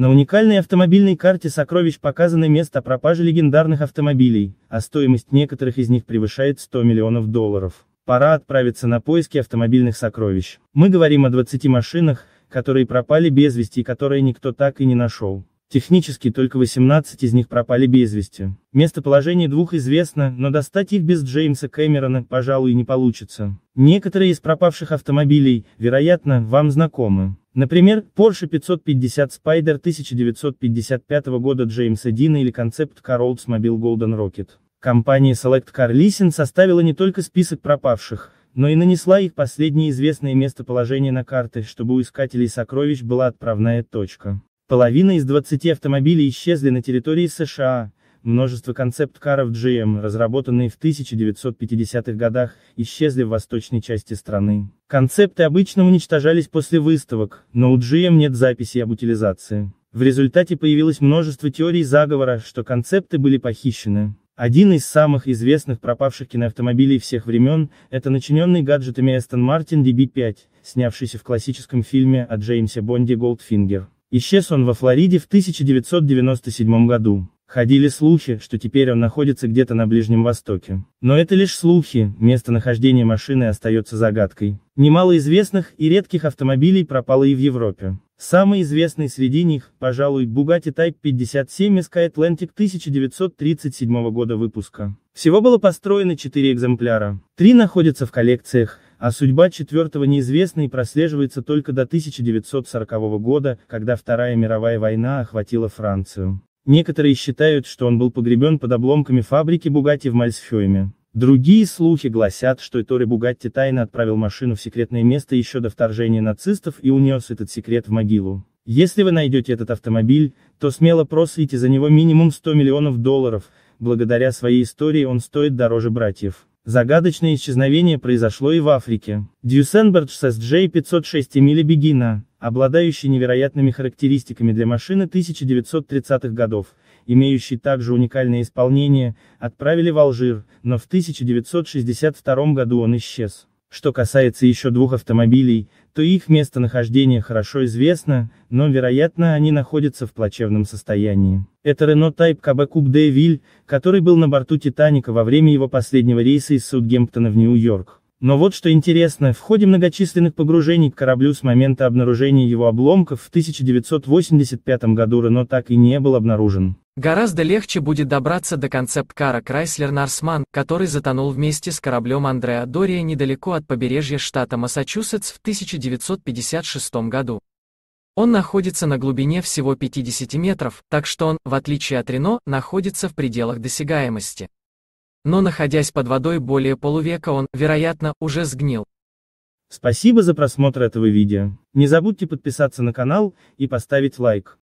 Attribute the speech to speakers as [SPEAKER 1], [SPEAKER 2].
[SPEAKER 1] На уникальной автомобильной карте сокровищ показаны место пропажи легендарных автомобилей, а стоимость некоторых из них превышает 100 миллионов долларов. Пора отправиться на поиски автомобильных сокровищ. Мы говорим о 20 машинах, которые пропали без вести и которые никто так и не нашел. Технически только 18 из них пропали без вести. Местоположение двух известно, но достать их без Джеймса Кэмерона, пожалуй, не получится. Некоторые из пропавших автомобилей, вероятно, вам знакомы. Например, Porsche 550 Spider 1955 года Джеймса Дина или концепт Car Oldsmobile Golden Rocket. Компания Select Car Leasing составила не только список пропавших, но и нанесла их последнее известное местоположение на карты, чтобы у искателей сокровищ была отправная точка. Половина из 20 автомобилей исчезли на территории США, Множество концепт-каров GM, разработанные в 1950-х годах, исчезли в восточной части страны. Концепты обычно уничтожались после выставок, но у GM нет записи об утилизации. В результате появилось множество теорий заговора, что концепты были похищены. Один из самых известных пропавших киноавтомобилей всех времен, это начиненный гаджетами Aston Martin DB5, снявшийся в классическом фильме о Джеймсе Бонде «Голдфингер». Исчез он во Флориде в 1997 году. Ходили слухи, что теперь он находится где-то на Ближнем Востоке. Но это лишь слухи, местонахождение машины остается загадкой. Немало известных и редких автомобилей пропало и в Европе. Самый известный среди них, пожалуй, Bugatti Type 57 SK Atlantic 1937 года выпуска. Всего было построено 4 экземпляра. Три находятся в коллекциях, а судьба четвертого неизвестна и прослеживается только до 1940 года, когда Вторая мировая война охватила Францию. Некоторые считают, что он был погребен под обломками фабрики Бугатти в Мальсфёйме. Другие слухи гласят, что Эторе Бугатти тайно отправил машину в секретное место еще до вторжения нацистов и унес этот секрет в могилу. Если вы найдете этот автомобиль, то смело просите за него минимум 100 миллионов долларов, благодаря своей истории он стоит дороже братьев. Загадочное исчезновение произошло и в Африке. Дьюсенбердж с SJ 506 Эмили Бегина обладающий невероятными характеристиками для машины 1930-х годов, имеющий также уникальное исполнение, отправили в Алжир, но в 1962 году он исчез. Что касается еще двух автомобилей, то их местонахождение хорошо известно, но, вероятно, они находятся в плачевном состоянии. Это Renault Type KB Coupe de Ville, который был на борту Титаника во время его последнего рейса из Саутгемптона в Нью-Йорк. Но вот что интересно, в ходе многочисленных погружений к кораблю с момента обнаружения его обломков в 1985 году Рено так и не был обнаружен.
[SPEAKER 2] Гораздо легче будет добраться до концепт-кара Крайслер Нарсман, который затонул вместе с кораблем Андреа Дория недалеко от побережья штата Массачусетс в 1956 году. Он находится на глубине всего 50 метров, так что он, в отличие от Рено, находится в пределах досягаемости но находясь под водой более полувека он, вероятно, уже сгнил.
[SPEAKER 1] Спасибо за просмотр этого видео. Не забудьте подписаться на канал и поставить лайк.